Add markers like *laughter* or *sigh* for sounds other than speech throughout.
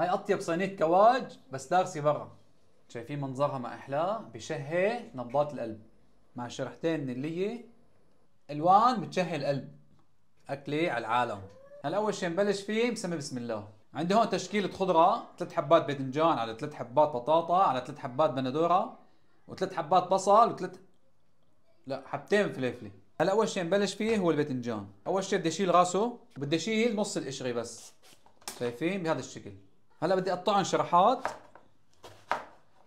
هاي اطيب صينيه كواج بس دارسي برا شايفين منظرها ما احلاه بشهي نبضات القلب مع شرحتين من هي الوان بتشهي القلب اكله على العالم هلا اول شيء نبلش فيه مسمي بسم الله عندي هون تشكيلة خضرة ثلاث حبات باذنجان على ثلاث حبات بطاطا على ثلاث حبات بندورة وثلاث حبات بصل وثلاث لا حبتين فليفلة هلا اول شيء نبلش فيه هو الباذنجان اول شيء بدي اشيل راسه بدي اشيل نص القشرة بس شايفين بهذا الشكل هلا بدي اقطعهم شرحات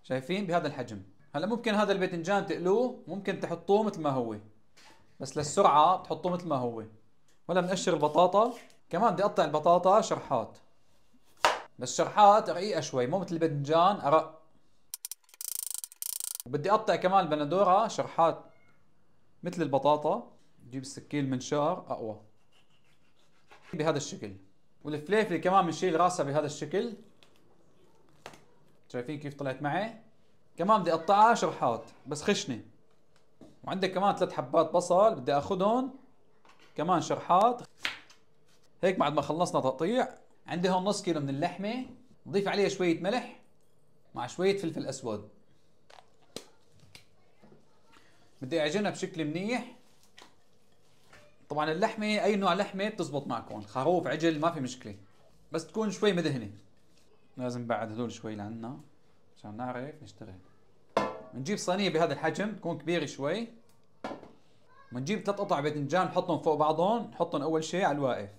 شايفين بهذا الحجم هلا ممكن هذا الباذنجان تقلوه ممكن تحطوه مثل ما هو بس للسرعه بتحطوه مثل ما هو ولا بنقشر البطاطا كمان بدي اقطع البطاطا شرحات بس شرحات رقيقه شوي مو مثل الباذنجان ارق وبدي اقطع كمان البندوره شرحات مثل البطاطا جيب السكين المنشار اقوى بهذا الشكل والفليفله كمان بنشيل راسها بهذا الشكل شايفين كيف طلعت معي كمان بدي اقطعها شرحات بس خشنه وعندك كمان ثلاث حبات بصل بدي اخذهم كمان شرحات هيك بعد ما خلصنا تقطيع عندي هون نص كيلو من اللحمه نضيف عليها شويه ملح مع شويه فلفل اسود بدي اعجنها بشكل منيح طبعا اللحمه اي نوع لحمه بتزبط معكم خروف عجل ما في مشكله بس تكون شوي مدهنه لازم بعد هدول شوي لعنا عشان نعرف نشتغل بنجيب صينيه بهذا الحجم تكون كبيره شوي بنجيب ثلاث قطع باذنجان نحطهم فوق بعضهم نحطهم اول شيء على الواقف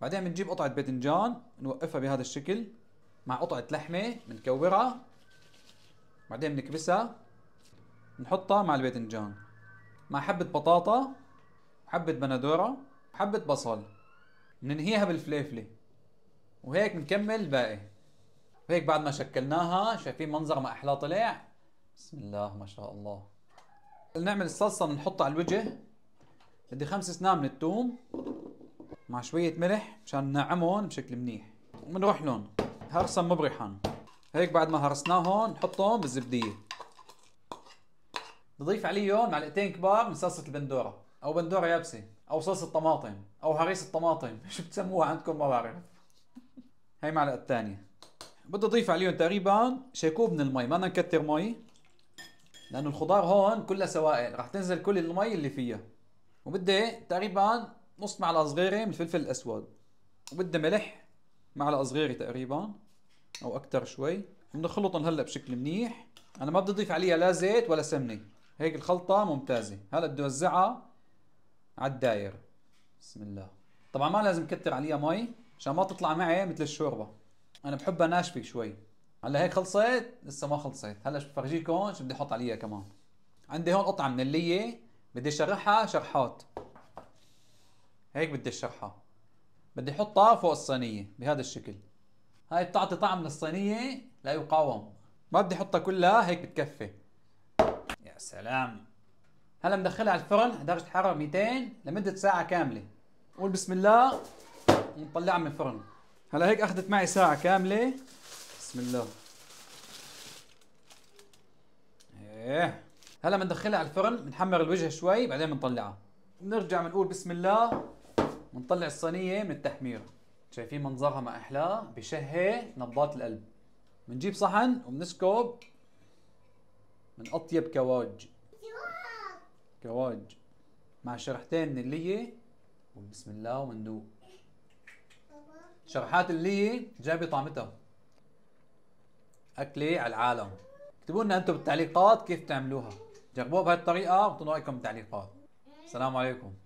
بعدين بنجيب قطعه باذنجان نوقفها بهذا الشكل مع قطعه لحمه بنكورها بعدين بنكبسها نحطها مع الباذنجان مع حبه بطاطا وحبه بندوره وحبه بصل بننهيها بالفليفله وهيك بنكمل الباقي هيك بعد ما شكلناها شايفين منظر ما احلى طلع بسم الله ما شاء الله نعمل الصلصه بنحطها على الوجه بدي خمس سنان من الثوم مع شويه ملح مشان ننعمهم بشكل منيح وبنروح لهم هرسا مبرحا هيك بعد ما هرسناهم نحطهم بالزبديه نضيف عليهم معلقتين كبار من صلصه البندوره او بندوره يابسه او صلصه طماطم او هريس الطماطم *laughs* شو بتسموها عندكم ما بعرف هي معلقه ثانيه بدي اضيف عليهم تقريبا شيكوب من المي ما بدنا نكتر مي لانه الخضار هون كلها سوائل رح تنزل كل المي اللي فيها وبدي تقريبا نص معلقه صغيره من الفلفل الاسود وبدي ملح معلقه صغيره تقريبا او اكثر شوي بنخلطهم هلا بشكل منيح انا ما بدي اضيف عليها لا زيت ولا سمنه هيك الخلطه ممتازه هلا بدي اوزعها على الداير بسم الله طبعا ما لازم كتر عليها مي عشان ما تطلع معي مثل الشوربه انا بحب اناشفك شوي هلا هيك خلصت لسه ما خلصت هلا شو بفرجيكم شو بدي احط عليها كمان عندي هون قطعه من الليه بدي شرحها شرحات هيك بدي اشرحها بدي احطها فوق الصينيه بهذا الشكل هاي بتعطي طعم للصينيه لا يقاوم ما بدي احطها كلها هيك بتكفي يا سلام هلا مدخلها على الفرن درجه حراره 200 لمده ساعه كامله قول بسم الله ونطلعها من الفرن هلا هيك اخذت معي ساعة كاملة بسم الله ايه هلا بندخلها على الفرن بنحمر الوجه شوي بعدين بنطلعها بنرجع بنقول بسم الله بنطلع الصينية من التحمير شايفين منظرها ما احلاه بشهي نبضات القلب بنجيب صحن وبنسكب من اطيب كواج كواج مع شرحتين من اللية وبسم الله ومندوق شرحات اللي جايبة طعمتها اكله على العالم اكتبوا لنا انتم بالتعليقات كيف تعملوها جربوها بهالطريقه واعطونا رايكم بالتعليقات السلام عليكم